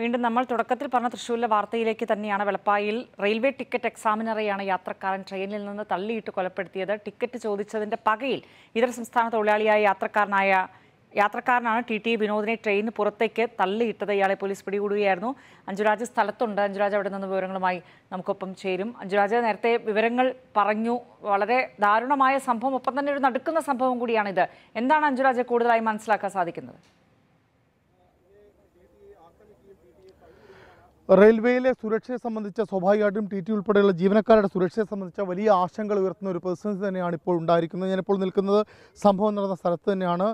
വീണ്ടും നമ്മൾ തുടക്കത്തിൽ പറഞ്ഞ തൃശ്ശൂരിലെ വാർത്തയിലേക്ക് തന്നെയാണ് വെളപ്പായിൽ റെയിൽവേ ടിക്കറ്റ് എക്സാമിനറിയാണ് യാത്രക്കാരൻ ട്രെയിനിൽ നിന്ന് തള്ളിയിട്ട് കൊലപ്പെടുത്തിയത് ടിക്കറ്റ് ചോദിച്ചതിന്റെ പകയിൽ ഇതര സംസ്ഥാന തൊഴിലാളിയായ യാത്രക്കാരനായ യാത്രക്കാരനാണ് ടി ടി വിനോദിനെ ട്രെയിനിന് പുറത്തേക്ക് തള്ളിയിട്ടത് ഇയാളെ പോലീസ് പിടികൂടുകയായിരുന്നു അഞ്ജുരാജ് സ്ഥലത്തുണ്ട് അഞ്ജുരാജ് അവിടെ നിന്ന് വിവരങ്ങളുമായി നമുക്കൊപ്പം ചേരും അഞ്ജുരാജ് നേരത്തെ വിവരങ്ങൾ പറഞ്ഞു വളരെ ദാരുണമായ സംഭവം ഒപ്പം തന്നെ ഒരു നടക്കുന്ന സംഭവം കൂടിയാണിത് എന്താണ് അഞ്ജുരാജ് കൂടുതലായി മനസ്സിലാക്കാൻ സാധിക്കുന്നത് റെയിൽവേയിലെ സുരക്ഷയെ സംബന്ധിച്ച സ്വാഭാവികമായിട്ടും ടി ടി ഉൾപ്പെടെയുള്ള ജീവനക്കാരുടെ സുരക്ഷയെ സംബന്ധിച്ച വലിയ ആശങ്കകൾ ഉയർത്തുന്ന ഒരു പ്രതിസന്ധി തന്നെയാണ് ഇപ്പോൾ ഉണ്ടായിരിക്കുന്നത് ഞാനിപ്പോൾ നിൽക്കുന്നത് സംഭവം നടന്ന സ്ഥലത്ത് തന്നെയാണ്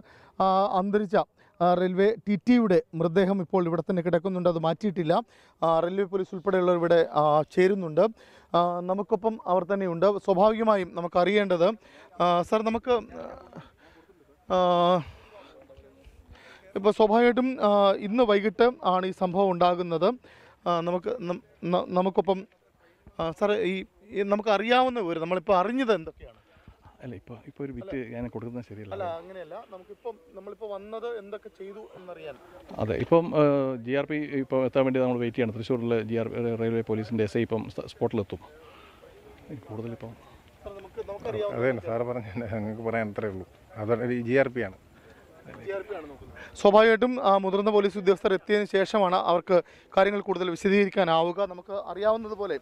അന്തരിച്ച റെയിൽവേ ടി ടിയുടെ മൃതദേഹം ഇപ്പോൾ ഇവിടെ തന്നെ കിടക്കുന്നുണ്ട് അത് മാറ്റിയിട്ടില്ല റെയിൽവേ പോലീസ് ഉൾപ്പെടെയുള്ളവർ ഇവിടെ ചേരുന്നുണ്ട് നമുക്കൊപ്പം അവർ തന്നെയുണ്ട് സ്വാഭാവികമായും നമുക്കറിയേണ്ടത് സർ നമുക്ക് ഇപ്പോൾ സ്വാഭാവികമായിട്ടും ഇന്ന് വൈകിട്ട് ആണ് ഈ സംഭവം ഉണ്ടാകുന്നത് നമുക്ക് നമുക്കിപ്പം സാറേ ഈ നമുക്ക് അറിയാവുന്ന വിവരം നമ്മളിപ്പോൾ അറിഞ്ഞത് എന്തൊക്കെയാണ് അല്ല ഇപ്പോൾ ഇപ്പോൾ ഒരു വിറ്റ് ഞാൻ കൊടുക്കുന്നത് ശരിയല്ല അല്ല അങ്ങനെയല്ല നമുക്കിപ്പം നമ്മളിപ്പോൾ വന്നത് എന്തൊക്കെ ചെയ്തു എന്നറിയാൻ അതെ ഇപ്പം ജി ആർ പി ഇപ്പോൾ എത്താൻ വേണ്ടി നമ്മൾ വെയിറ്റ് ചെയ്യണം തൃശ്ശൂരിലെ ജി ആർ റെയിൽവേ പോലീസിൻ്റെ എസ് ഐ ഇപ്പം സ്പോട്ടിലെത്തും കൂടുതലിപ്പം അതെ സാറ് പറഞ്ഞു ഞങ്ങൾക്ക് പറയാൻ അത്രേ ഉള്ളൂ അതോടെ ജി ആർ പി ആണ് സ്വാഭാവികമായിട്ടും മുതിർന്ന പോലീസ് ഉദ്യോഗസ്ഥർ എത്തിയതിനു ശേഷമാണ് അവർക്ക് കാര്യങ്ങൾ കൂടുതൽ വിശദീകരിക്കാനാവുക നമുക്ക് അറിയാവുന്നതുപോലെ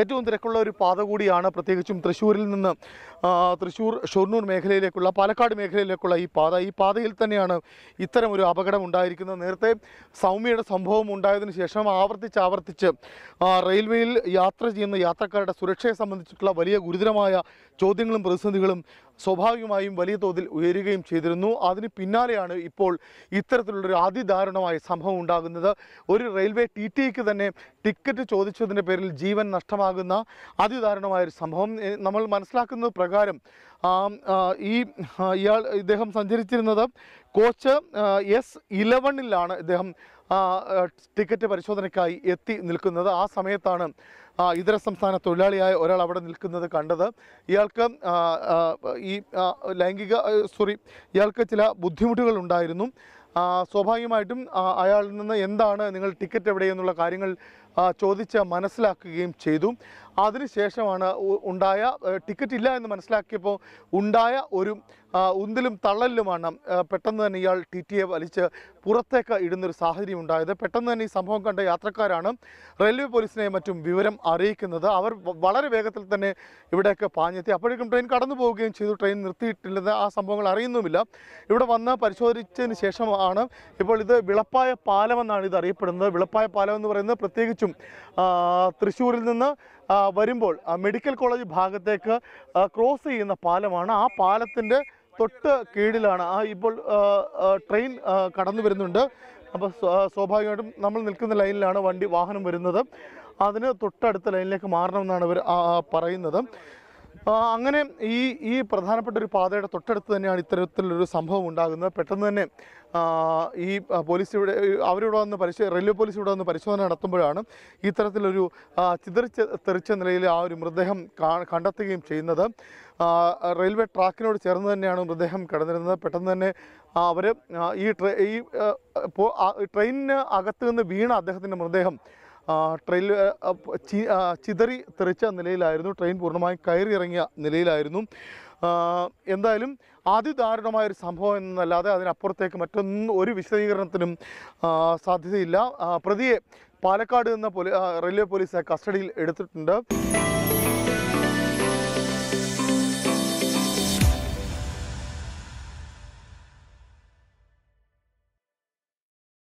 ഏറ്റവും തിരക്കുള്ള ഒരു പാത കൂടിയാണ് പ്രത്യേകിച്ചും തൃശ്ശൂരിൽ നിന്ന് തൃശ്ശൂർ ഷൊർണൂർ മേഖലയിലേക്കുള്ള പാലക്കാട് മേഖലയിലേക്കുള്ള ഈ പാത ഈ പാതയിൽ തന്നെയാണ് ഇത്തരം ഒരു അപകടം ഉണ്ടായിരിക്കുന്നത് നേരത്തെ സൗമ്യയുടെ സംഭവം ഉണ്ടായതിന് ശേഷം ആവർത്തിച്ച് ആവർത്തിച്ച് റെയിൽവേയിൽ യാത്ര ചെയ്യുന്ന യാത്രക്കാരുടെ സുരക്ഷയെ സംബന്ധിച്ചിട്ടുള്ള വലിയ ഗുരുതരമായ ചോദ്യങ്ങളും പ്രതിസന്ധികളും സ്വാഭാവികമായും വലിയ തോതിൽ ഉയരുകയും ചെയ്തിരുന്നു അതിന് പിന്നാലെയാണ് ഇപ്പോൾ ഇത്തരത്തിലുള്ളൊരു അതിദാരുണമായ സംഭവം ഉണ്ടാകുന്നത് ഒരു റെയിൽവേ ടി ടിക്ക് തന്നെ ടിക്കറ്റ് ചോദിച്ചതിൻ്റെ പേരിൽ ജീവൻ നഷ്ടമാകുന്ന അതിദാരുണമായൊരു സംഭവം നമ്മൾ മനസ്സിലാക്കുന്നത് പ്രകാരം ഈ ഇയാൾ ഇദ്ദേഹം സഞ്ചരിച്ചിരുന്നത് കോച്ച് എസ് ഇലവണിലാണ് ഇദ്ദേഹം ടിക്കറ്റ് പരിശോധനയ്ക്കായി എത്തി നിൽക്കുന്നത് ആ സമയത്താണ് ഇതര സംസ്ഥാന തൊഴിലാളിയായ ഒരാൾ അവിടെ നിൽക്കുന്നത് കണ്ടത് ഇയാൾക്ക് ഈ ലൈംഗിക സോറി ഇയാൾക്ക് ചില ബുദ്ധിമുട്ടുകൾ ഉണ്ടായിരുന്നു സ്വാഭാവികമായിട്ടും അയാളിൽ നിന്ന് എന്താണ് നിങ്ങൾ ടിക്കറ്റ് എവിടെയെന്നുള്ള കാര്യങ്ങൾ ചോദിച്ച് മനസ്സിലാക്കുകയും ചെയ്തു അതിനുശേഷമാണ് ഉണ്ടായ ടിക്കറ്റ് ഇല്ല എന്ന് മനസ്സിലാക്കിയപ്പോൾ ഉണ്ടായ ഒരു ഉന്തിലും തള്ളലിലുമാണ് പെട്ടെന്ന് തന്നെ ഇയാൾ ടി എ വലിച്ച് പുറത്തേക്ക് ഇടുന്നൊരു സാഹചര്യം ഉണ്ടായത് പെട്ടെന്ന് തന്നെ ഈ സംഭവം കണ്ട യാത്രക്കാരാണ് റെയിൽവേ പോലീസിനെ മറ്റും വിവരം അറിയിക്കുന്നത് അവർ വളരെ വേഗത്തിൽ തന്നെ ഇവിടെയൊക്കെ പാഞ്ഞെത്തി അപ്പോഴേക്കും ട്രെയിൻ കടന്നു പോവുകയും ചെയ്തു ട്രെയിൻ നിർത്തിയിട്ടില്ലെന്ന് ആ സംഭവങ്ങൾ അറിയുന്നുമില്ല ഇവിടെ വന്ന് പരിശോധിച്ചതിന് ശേഷമാണ് ഇപ്പോൾ ഇത് വിളപ്പായ പാലമെന്നാണ് ഇത് അറിയപ്പെടുന്നത് വിളപ്പായ പാലം എന്ന് പറയുന്നത് പ്രത്യേകിച്ചും തൃശ്ശൂരിൽ നിന്ന് വരുമ്പോൾ മെഡിക്കൽ കോളേജ് ഭാഗത്തേക്ക് ക്രോസ് ചെയ്യുന്ന പാലമാണ് ആ പാലത്തിൻ്റെ തൊട്ട് കീഴിലാണ് ആ ഇപ്പോൾ ട്രെയിൻ കടന്നു വരുന്നുണ്ട് അപ്പോൾ സ്വാഭാവികമായിട്ടും നമ്മൾ നിൽക്കുന്ന ലൈനിലാണ് വണ്ടി വാഹനം വരുന്നത് അതിന് തൊട്ടടുത്ത ലൈനിലേക്ക് മാറണമെന്നാണ് ഇവർ പറയുന്നത് അങ്ങനെ ഈ ഈ പ്രധാനപ്പെട്ട ഒരു പാതയുടെ തൊട്ടടുത്ത് തന്നെയാണ് ഇത്തരത്തിലൊരു സംഭവം ഉണ്ടാകുന്നത് പെട്ടെന്ന് തന്നെ ഈ പോലീസ് ഇവിടെ അവരിവിടെ വന്ന് പരിശോ റെയിൽവേ പോലീസ് ഇവിടെ വന്ന് പരിശോധന നടത്തുമ്പോഴാണ് ഇത്തരത്തിലൊരു ചിതറി തെറിച്ച നിലയിൽ ആ ഒരു മൃതദേഹം കണ്ടെത്തുകയും ചെയ്യുന്നത് റെയിൽവേ ട്രാക്കിനോട് ചേർന്ന് തന്നെയാണ് മൃതദേഹം കിടന്നിരുന്നത് പെട്ടെന്ന് തന്നെ അവർ ഈ ട്രെ ഈ ട്രെയിനിന് അകത്ത് നിന്ന് വീണ അദ്ദേഹത്തിൻ്റെ മൃതദേഹം ട്രെയിൽ ചിതറി തെറിച്ച നിലയിലായിരുന്നു ട്രെയിൻ പൂർണ്ണമായും കയറിയിറങ്ങിയ നിലയിലായിരുന്നു എന്തായാലും അതിദാരുണമായൊരു ഒരു സംഭവം എന്നല്ലാതെ അതിനപ്പുറത്തേക്ക് മറ്റൊന്നും ഒരു വിശദീകരണത്തിനും സാധ്യതയില്ല പ്രതിയെ പാലക്കാട് നിന്ന് റെയിൽവേ പോലീസ് കസ്റ്റഡിയിൽ എടുത്തിട്ടുണ്ട്